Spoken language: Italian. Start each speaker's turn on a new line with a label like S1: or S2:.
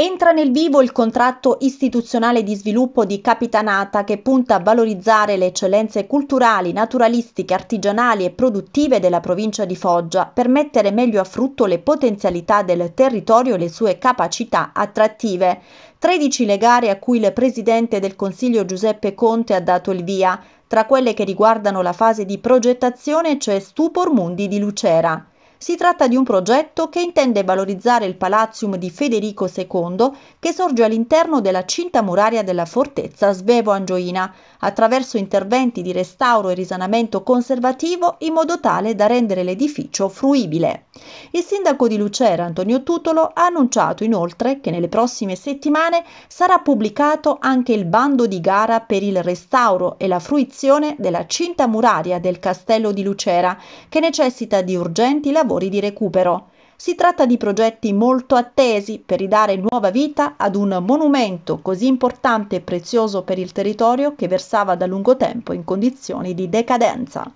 S1: Entra nel vivo il contratto istituzionale di sviluppo di Capitanata che punta a valorizzare le eccellenze culturali, naturalistiche, artigianali e produttive della provincia di Foggia per mettere meglio a frutto le potenzialità del territorio e le sue capacità attrattive. 13 le gare a cui il presidente del Consiglio Giuseppe Conte ha dato il via, tra quelle che riguardano la fase di progettazione c'è cioè Stupor Mundi di Lucera. Si tratta di un progetto che intende valorizzare il Palazzium di Federico II che sorge all'interno della cinta muraria della fortezza svevo-angioina, attraverso interventi di restauro e risanamento conservativo in modo tale da rendere l'edificio fruibile. Il sindaco di Lucera, Antonio Tutolo, ha annunciato inoltre che nelle prossime settimane sarà pubblicato anche il bando di gara per il restauro e la fruizione della cinta muraria del castello di Lucera, che necessita di urgenti lavori lavori di recupero. Si tratta di progetti molto attesi per ridare nuova vita ad un monumento così importante e prezioso per il territorio che versava da lungo tempo in condizioni di decadenza.